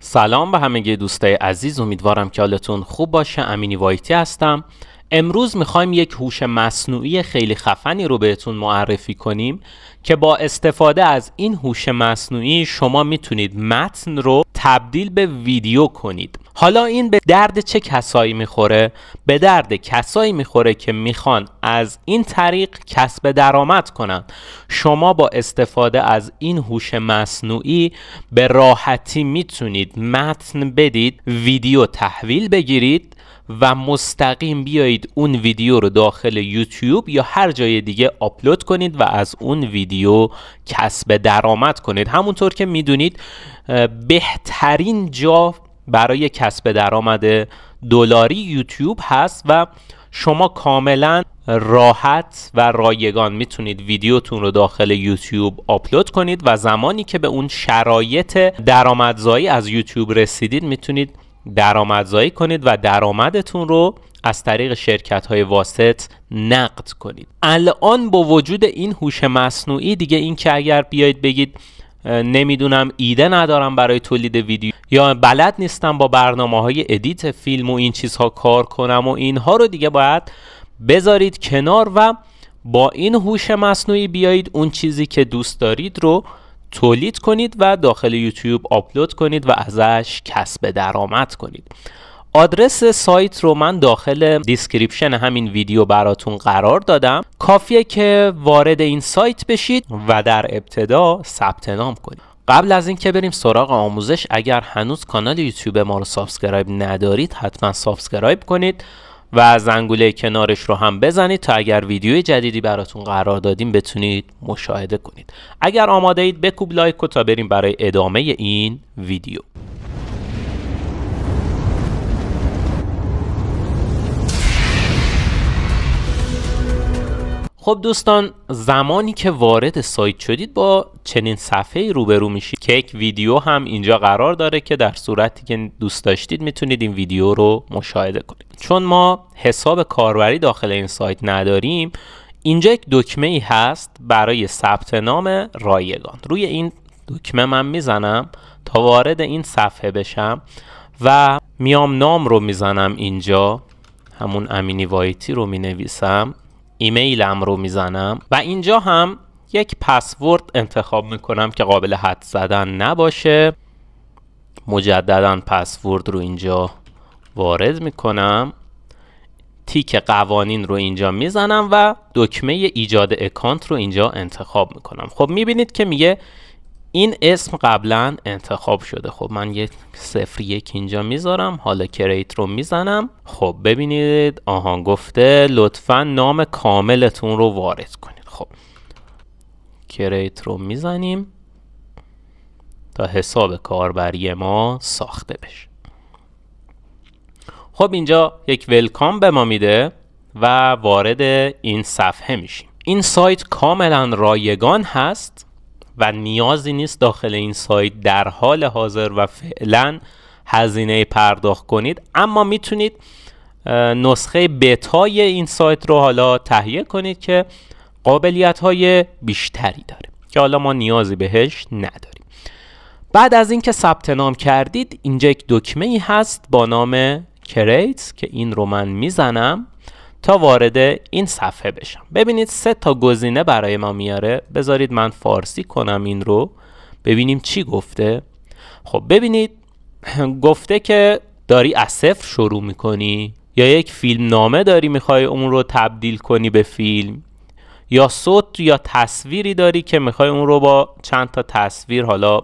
سلام به همه دوستای عزیز امیدوارم که حالتون خوب باشه امینی وایتی هستم امروز میخوایم یک هوش مصنوعی خیلی خفنی رو بهتون معرفی کنیم که با استفاده از این هوش مصنوعی شما میتونید متن رو تبدیل به ویدیو کنید حالا این به درد چه کسایی میخوره؟ به درد کسایی میخوره که میخوان از این طریق کسب درآمد کنند شما با استفاده از این هوش مصنوعی به راحتی میتونید متن بدید، ویدیو تحویل بگیرید و مستقیم بیایید اون ویدیو رو داخل یوتیوب یا هر جای دیگه آپلود کنید و از اون ویدیو کسب درآمد کنید همونطور که میدونید بهترین جا برای کسب درآمد دلاری یوتیوب هست و شما کاملا راحت و رایگان میتونید ویدیوتون رو داخل یوتیوب آپلود کنید و زمانی که به اون شرایط درآمدزایی از یوتیوب رسیدید میتونید درآمدزایی کنید و درآمدتون رو از طریق شرکت های واسط نقد کنید الان با وجود این هوش مصنوعی دیگه این که اگر بیاید بگید نمیدونم ایده ندارم برای تولید ویدیو یا بلد نیستم با برنامه های ادیت فیلم و این چیزها کار کنم و اینها رو دیگه باید بذارید کنار و با این هوش مصنوعی بیایید اون چیزی که دوست دارید رو تولید کنید و داخل یوتیوب آپلود کنید و ازش کسب درآمد کنید آدرس سایت رو من داخل دیسکریپشن همین ویدیو براتون قرار دادم کافیه که وارد این سایت بشید و در ابتدا ثبت نام کنید قبل از اینکه بریم سراغ آموزش اگر هنوز کانال یوتیوب ما رو سابسکرایب ندارید حتما سابسکرایب کنید و زنگوله کنارش رو هم بزنید تا اگر ویدیو جدیدی براتون قرار دادیم بتونید مشاهده کنید اگر آماده اید بکوب لایک و تا بریم برای ادامه این ویدیو خب دوستان زمانی که وارد سایت شدید با چنین صفحه روبرو میشید که یک ویدیو هم اینجا قرار داره که در صورتی که دوست داشتید میتونید این ویدیو رو مشاهده کنید چون ما حساب کاربری داخل این سایت نداریم اینجا یک دکمه ای هست برای ثبت نام رایگان روی این دکمه من میزنم تا وارد این صفحه بشم و میام نام رو میزنم اینجا همون امینی وایتی رو مینویسم ایمیلم رو میزنم و اینجا هم یک پسورد انتخاب میکنم که قابل حد زدن نباشه مجددا پسورد رو اینجا وارد میکنم تیک قوانین رو اینجا میزنم و دکمه ایجاد اکانت رو اینجا انتخاب میکنم خب میبینید که میگه این اسم قبلا انتخاب شده خب من یک صفر یک اینجا میذارم حالا کریت رو میزنم خب ببینید آهان گفته لطفا نام کاملتون رو وارد کنید خب کریت رو میزنیم تا حساب کاربری ما ساخته بشه خب اینجا یک ولکام به ما میده و وارد این صفحه میشیم این سایت کاملا رایگان هست و نیازی نیست داخل این سایت در حال حاضر و فعلا هزینه پرداخت کنید اما میتونید نسخه بتای این سایت رو حالا تهیه کنید که قابلیت های بیشتری داره که حالا ما نیازی بهش نداریم بعد از اینکه ثبت نام کردید اینجا یک دکمه ای هست با نام کریت که این رو من میزنم تا وارد این صفحه بشم ببینید سه تا گزینه برای ما میاره بذارید من فارسی کنم این رو ببینیم چی گفته خب ببینید گفته که داری از صفر شروع میکنی یا یک فیلم نامه داری میخوای اون رو تبدیل کنی به فیلم یا صوت یا تصویری داری که میخوای اون رو با چند تا تصویر حالا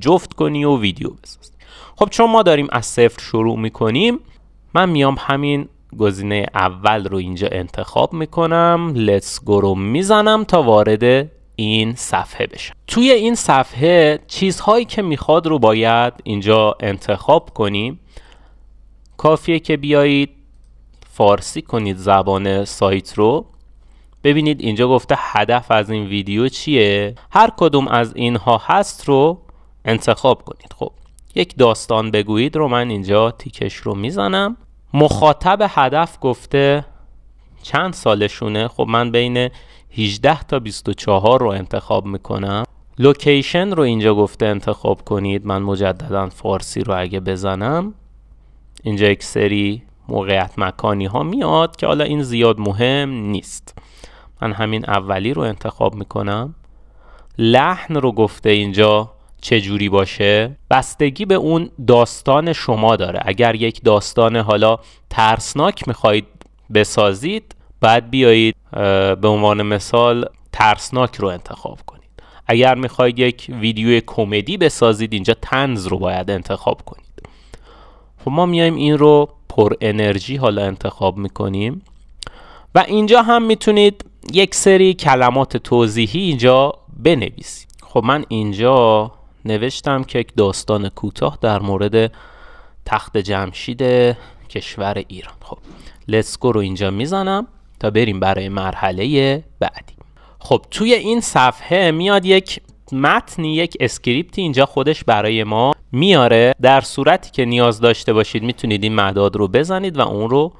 جفت کنی و ویدیو بسازی خب چون ما داریم از صفر شروع میکنیم من میام همین گزینه اول رو اینجا انتخاب میکنم لتس گو رو میزنم تا وارد این صفحه بشم توی این صفحه چیزهایی که میخواد رو باید اینجا انتخاب کنیم کافیه که بیایید فارسی کنید زبان سایت رو ببینید اینجا گفته هدف از این ویدیو چیه هر کدوم از اینها هست رو انتخاب کنید خب یک داستان بگویید رو من اینجا تیکش رو میزنم مخاطب هدف گفته چند سالشونه خب من بین 18 تا 24 رو انتخاب میکنم لوکیشن رو اینجا گفته انتخاب کنید من مجددا فارسی رو اگه بزنم اینجا یک سری موقعیت مکانی ها میاد که حالا این زیاد مهم نیست من همین اولی رو انتخاب میکنم لحن رو گفته اینجا چجوری باشه بستگی به اون داستان شما داره اگر یک داستان حالا ترسناک میخواهید بسازید بعد بیایید به عنوان مثال ترسناک رو انتخاب کنید اگر میخواید یک ویدیو کمدی بسازید اینجا تنز رو باید انتخاب کنید خب ما میایم این رو پر انرژی حالا انتخاب میکنیم و اینجا هم میتونید یک سری کلمات توضیحی اینجا بنویسید خب من اینجا نوشتم که یک داستان کوتاه در مورد تخت جمشید کشور ایران خب لسکو رو اینجا میزنم تا بریم برای مرحله بعدی خب توی این صفحه میاد یک متنی یک اسکریپتی اینجا خودش برای ما میاره در صورتی که نیاز داشته باشید میتونید این مداد رو بزنید و اون رو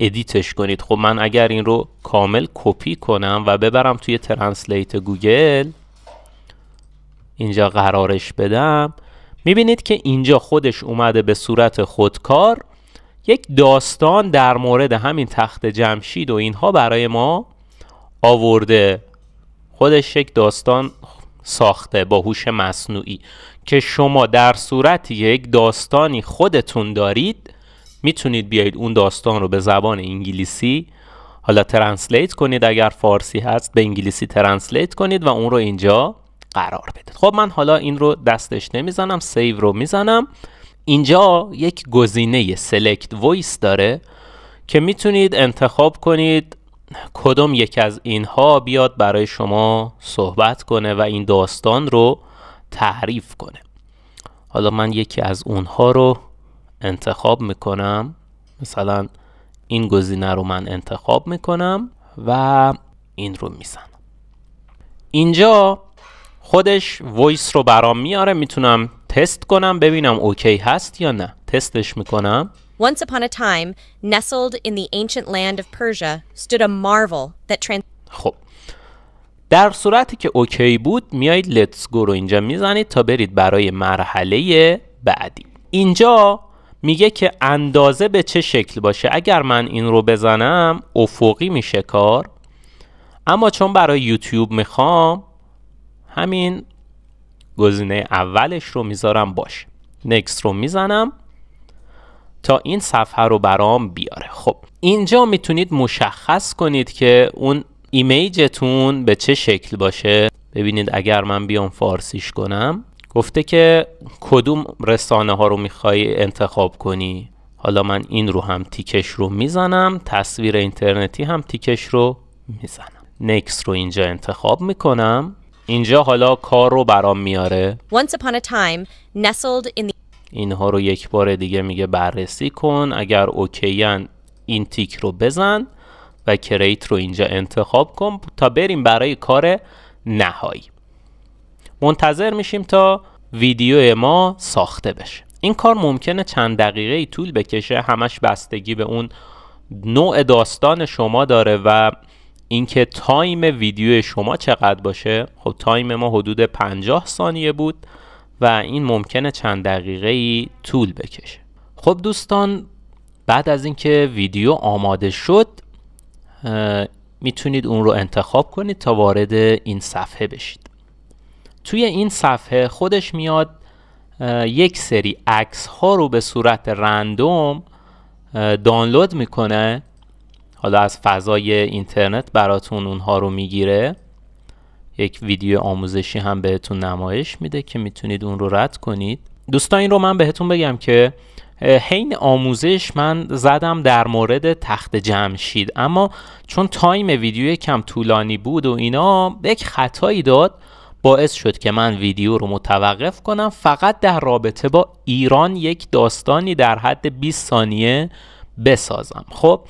ادیتش کنید خب من اگر این رو کامل کپی کنم و ببرم توی ترنسلیت گوگل اینجا قرارش بدم میبینید که اینجا خودش اومده به صورت خودکار یک داستان در مورد همین تخت جمشید و اینها برای ما آورده خودش یک داستان ساخته با هوش مصنوعی که شما در صورت یک داستانی خودتون دارید میتونید بیایید اون داستان رو به زبان انگلیسی حالا ترنسلیت کنید اگر فارسی هست به انگلیسی ترنسلیت کنید و اون رو اینجا قرار بدید خب من حالا این رو دستش نمیزنم سیو رو میزنم اینجا یک گزینه سلکت وایس داره که میتونید انتخاب کنید کدوم یک از اینها بیاد برای شما صحبت کنه و این داستان رو تعریف کنه حالا من یکی از اونها رو انتخاب میکنم مثلا این گزینه رو من انتخاب میکنم و این رو میزنم اینجا خودش ویس رو برام میاره میتونم تست کنم ببینم اوکی هست یا نه تستش میکنم Once upon a time, nestled in the ancient land of Persia, stood a marvel that trans خب در صورتی که اوکی بود میایید لتس گو رو اینجا میزنید تا برید برای مرحله بعدی اینجا میگه که اندازه به چه شکل باشه اگر من این رو بزنم افقی میشه کار اما چون برای یوتیوب میخوام همین گزینه اولش رو میذارم باشه نکس رو میزنم تا این صفحه رو برام بیاره خب اینجا میتونید مشخص کنید که اون ایمیجتون به چه شکل باشه ببینید اگر من بیام فارسیش کنم گفته که کدوم رسانه ها رو میخوای انتخاب کنی حالا من این رو هم تیکش رو میزنم تصویر اینترنتی هم تیکش رو میزنم نکس رو اینجا انتخاب میکنم اینجا حالا کار رو برام میاره اینها رو یک بار دیگه میگه بررسی کن اگر اوکی این تیک رو بزن و کریت رو اینجا انتخاب کن تا بریم برای کار نهایی منتظر میشیم تا ویدیو ما ساخته بشه این کار ممکنه چند دقیقه ای طول بکشه همش بستگی به اون نوع داستان شما داره و اینکه تایم ویدیو شما چقدر باشه خب تایم ما حدود 50 ثانیه بود و این ممکنه چند دقیقه ای طول بکشه خب دوستان بعد از اینکه ویدیو آماده شد میتونید اون رو انتخاب کنید تا وارد این صفحه بشید توی این صفحه خودش میاد یک سری عکس ها رو به صورت رندوم دانلود میکنه حالا از فضای اینترنت براتون اونها رو میگیره یک ویدیو آموزشی هم بهتون نمایش میده که میتونید اون رو رد کنید دوستان این رو من بهتون بگم که حین آموزش من زدم در مورد تخت جمشید اما چون تایم ویدیو کم طولانی بود و اینا یک خطایی داد باعث شد که من ویدیو رو متوقف کنم فقط در رابطه با ایران یک داستانی در حد 20 ثانیه بسازم خب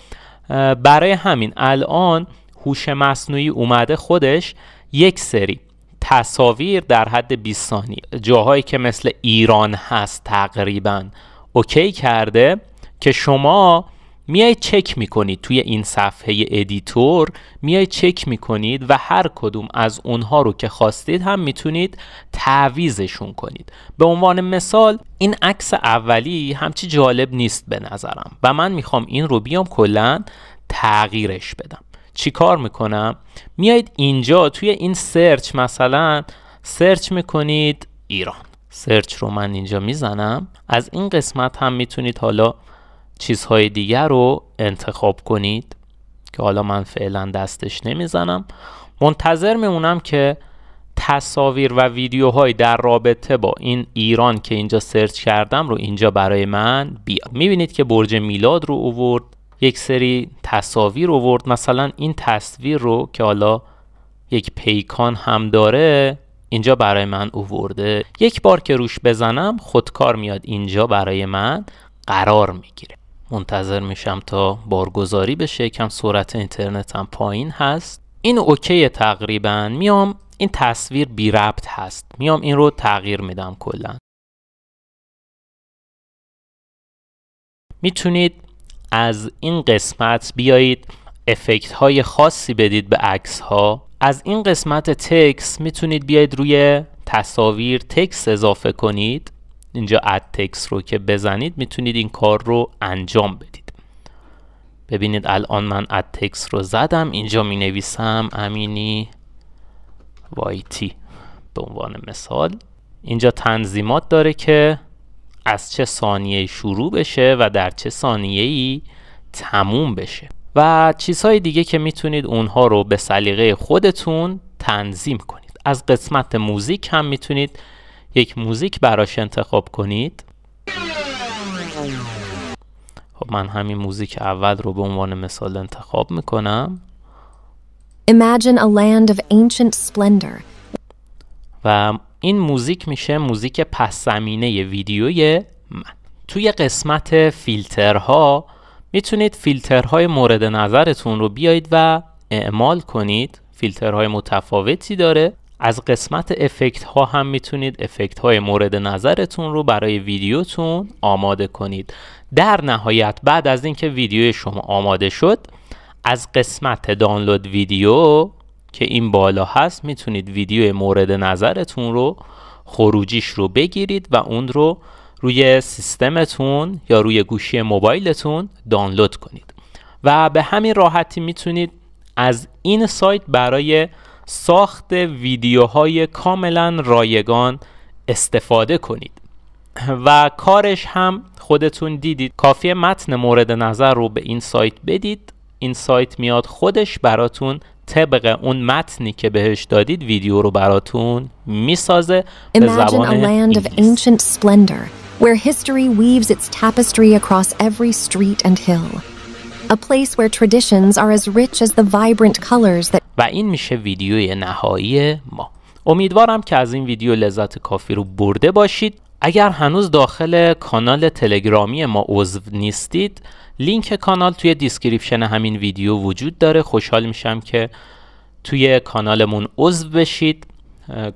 برای همین الان هوش مصنوعی اومده خودش یک سری تصاویر در حد 20 ثانیه جاهایی که مثل ایران هست تقریبا اوکی کرده که شما میای چک میکنید توی این صفحه ادیتور میای چک میکنید و هر کدوم از اونها رو که خواستید هم میتونید تعویزشون کنید به عنوان مثال این عکس اولی همچی جالب نیست به نظرم و من میخوام این رو بیام کلا تغییرش بدم چیکار میکنم میایید اینجا توی این سرچ مثلا سرچ میکنید ایران سرچ رو من اینجا میزنم از این قسمت هم میتونید حالا چیزهای دیگر رو انتخاب کنید که حالا من فعلا دستش نمیزنم منتظر میمونم که تصاویر و ویدیوهای در رابطه با این ایران که اینجا سرچ کردم رو اینجا برای من بیاد میبینید که برج میلاد رو اوورد یک سری تصاویر اوورد مثلا این تصویر رو که حالا یک پیکان هم داره اینجا برای من اوورده یک بار که روش بزنم خودکار میاد اینجا برای من قرار میگیره منتظر میشم تا بارگذاری بشه یکم سرعت اینترنتم پایین هست این اوکی تقریبا میام این تصویر بی ربط هست میام این رو تغییر میدم کلا میتونید از این قسمت بیایید افکت های خاصی بدید به عکس ها از این قسمت تکس میتونید بیاید روی تصاویر تکس اضافه کنید اینجا اد رو که بزنید میتونید این کار رو انجام بدید ببینید الان من اد تکس رو زدم اینجا می نویسم امینی وایتی به عنوان مثال اینجا تنظیمات داره که از چه ثانیه شروع بشه و در چه ثانیه ای تموم بشه و چیزهای دیگه که میتونید اونها رو به سلیقه خودتون تنظیم کنید از قسمت موزیک هم میتونید یک موزیک براش انتخاب کنید خب من همین موزیک اول رو به عنوان مثال انتخاب میکنم Imagine a land of ancient splendor. و این موزیک میشه موزیک پس زمینه ویدیوی من توی قسمت فیلترها میتونید فیلترهای مورد نظرتون رو بیایید و اعمال کنید فیلترهای متفاوتی داره از قسمت افکت ها هم میتونید افکت های مورد نظرتون رو برای ویدیوتون آماده کنید در نهایت بعد از اینکه ویدیو شما آماده شد از قسمت دانلود ویدیو که این بالا هست میتونید ویدیو مورد نظرتون رو خروجیش رو بگیرید و اون رو روی سیستمتون یا روی گوشی موبایلتون دانلود کنید و به همین راحتی میتونید از این سایت برای ساخت ویدیوهای کاملا رایگان استفاده کنید و کارش هم خودتون دیدید کافی متن مورد نظر رو به این سایت بدید این سایت میاد خودش براتون طبق اون متنی که بهش دادید ویدیو رو براتون میسازه به زبان انگلیسی where history weaves its tapestry across every street and hill. A place where traditions are as rich as the vibrant colors that و این میشه ویدیوی نهایی ما امیدوارم که از این ویدیو لذت کافی رو برده باشید اگر هنوز داخل کانال تلگرامی ما عضو نیستید لینک کانال توی دیسکریپشن همین ویدیو وجود داره خوشحال میشم که توی کانالمون عضو بشید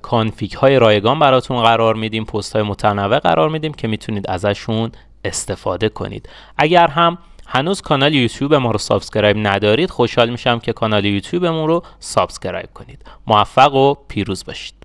کانفیگ های رایگان براتون قرار میدیم پست های متنوع قرار میدیم که میتونید ازشون استفاده کنید اگر هم هنوز کانال یوتیوب ما رو سابسکرایب ندارید خوشحال میشم که کانال یوتیوبمون رو سابسکرایب کنید موفق و پیروز باشید